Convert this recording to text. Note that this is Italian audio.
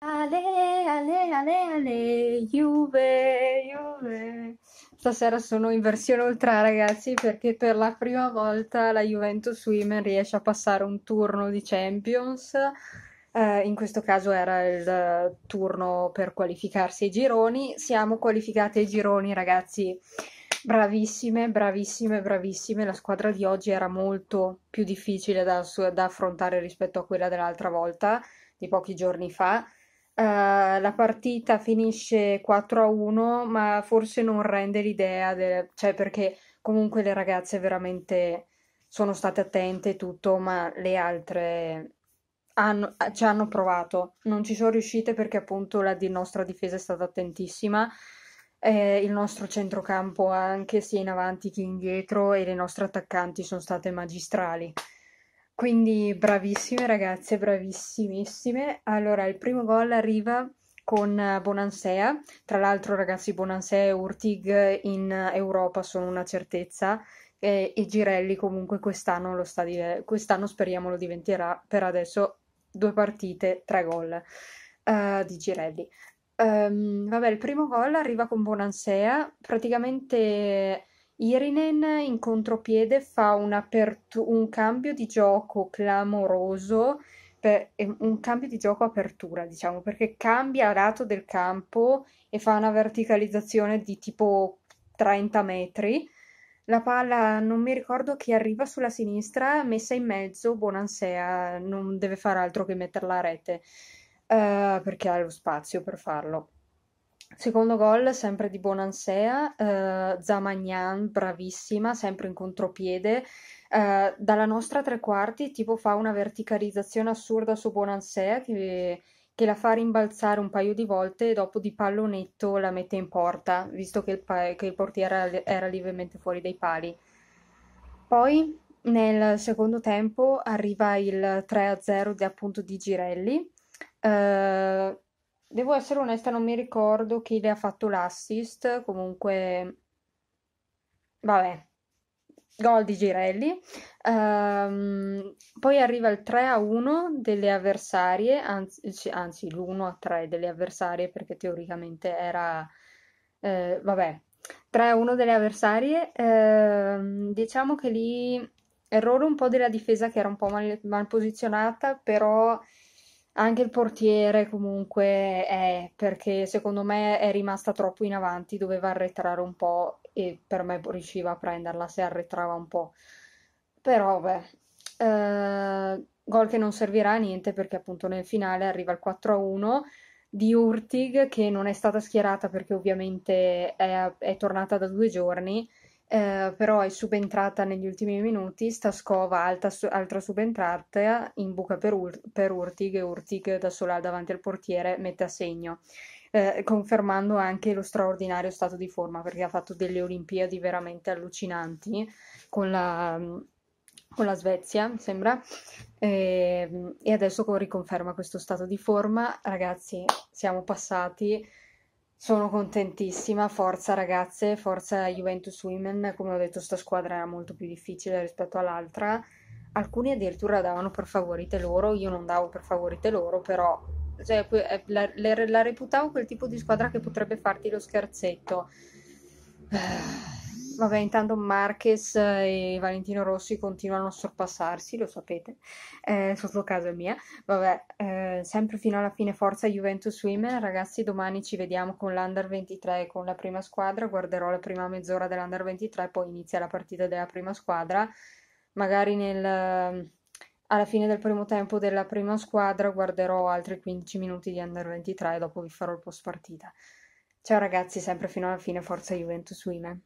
Ale, ale, ale, ale, Juve, Juve. Stasera sono in versione ultra, ragazzi, perché per la prima volta la Juventus Women riesce a passare un turno di Champions. Eh, in questo caso era il turno per qualificarsi ai gironi. Siamo qualificati ai gironi, ragazzi. Bravissime, bravissime, bravissime. La squadra di oggi era molto più difficile da, da affrontare rispetto a quella dell'altra volta, di pochi giorni fa eh, la partita finisce 4 a 1, ma forse non rende l'idea, del, cioè perché comunque le ragazze veramente sono state attente e tutto, ma le altre hanno, eh, ci hanno provato, non ci sono riuscite perché appunto la di nostra difesa è stata attentissima. Eh, il nostro centrocampo anche sia in avanti che indietro e le nostre attaccanti sono state magistrali. Quindi bravissime ragazze, bravissimissime. Allora, il primo gol arriva con eh, Bonansea. Tra l'altro, ragazzi, Bonansea e Urtig in Europa sono una certezza. E, e Girelli comunque quest'anno lo sta di, quest'anno speriamo lo diventerà per adesso due partite, tre gol uh, di Girelli. Um, vabbè, il primo gol arriva con Bonansea, praticamente Irinen in contropiede fa un cambio di gioco clamoroso, per, un cambio di gioco apertura, diciamo, perché cambia lato del campo e fa una verticalizzazione di tipo 30 metri. La palla, non mi ricordo chi arriva sulla sinistra, messa in mezzo, Bonansea non deve fare altro che metterla a rete, uh, perché ha lo spazio per farlo. Secondo gol sempre di Bonansea, eh, Zamagnan, bravissima, sempre in contropiede. Eh, dalla nostra tre quarti tipo fa una verticalizzazione assurda su Bonansea che, che, la fa rimbalzare un paio di volte e dopo di pallonetto la mette in porta, visto che il, pa- che il portiere era lievemente fuori dai pali. Poi nel secondo tempo arriva il 3-0 di, appunto di Girelli. Eh, Devo essere onesta, non mi ricordo chi le ha fatto l'assist, comunque vabbè. Gol di Girelli. Um, poi arriva il 3 a 1 delle avversarie, anzi, anzi l'1 a 3 delle avversarie perché teoricamente era eh, vabbè, 3 a 1 delle avversarie. Eh, diciamo che lì errore un po' della difesa che era un po' mal, mal posizionata, però anche il portiere comunque è, perché secondo me è rimasta troppo in avanti, doveva arretrare un po' e per me riusciva a prenderla se arretrava un po'. Però beh, eh, gol che non servirà a niente perché appunto nel finale arriva il 4-1 di Urtig che non è stata schierata perché ovviamente è, è tornata da due giorni eh, però è subentrata negli ultimi minuti Staskova, alta, altra subentrata, in buca per, Ur- per Urtig e Urtig da sola davanti al portiere mette a segno. Eh, confermando anche lo straordinario stato di forma perché ha fatto delle Olimpiadi veramente allucinanti con la, con la Svezia, sembra, e, ehm, e adesso riconferma questo stato di forma. Ragazzi, siamo passati sono contentissima, forza ragazze, forza Juventus Women, come ho detto sta squadra era molto più difficile rispetto all'altra, alcuni addirittura davano per favorite loro, io non davo per favorite loro, però cioè, eh, la, la, la reputavo quel tipo di squadra che potrebbe farti lo scherzetto. Vabbè, intanto Marquez eh, e Valentino Rossi continuano a sorpassarsi, lo sapete, eh, sotto casa mia. Vabbè, eh, sempre fino alla fine forza Juventus Women, ragazzi, domani ci vediamo con l'Under 23 e con la prima squadra, guarderò la prima mezz'ora dell'Under 23, poi inizia la partita della prima squadra, magari nel, eh, alla fine del primo tempo della prima squadra guarderò altri 15 minuti di Under 23 e dopo vi farò il post partita. Ciao ragazzi, sempre fino alla fine, forza Juventus Women.